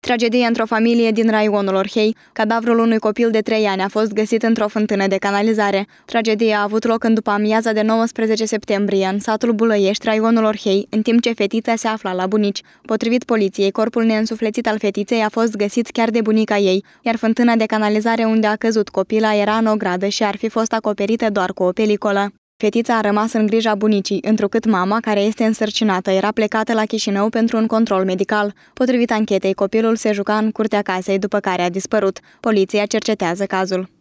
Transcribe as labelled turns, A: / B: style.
A: Tragedie într-o familie din raionul Orhei. Cadavrul unui copil de 3 ani a fost găsit într-o fântână de canalizare. Tragedia a avut loc în după amiaza de 19 septembrie, în satul Bulăiești, raionul Orhei, în timp ce fetița se afla la bunici. Potrivit poliției, corpul neînsuflețit al fetiței a fost găsit chiar de bunica ei, iar fântâna de canalizare unde a căzut copila era în ogradă și ar fi fost acoperită doar cu o pelicolă. Fetița a rămas în grija bunicii, întrucât mama, care este însărcinată, era plecată la Chișinău pentru un control medical. Potrivit anchetei, copilul se juca în curtea casei, după care a dispărut. Poliția cercetează cazul.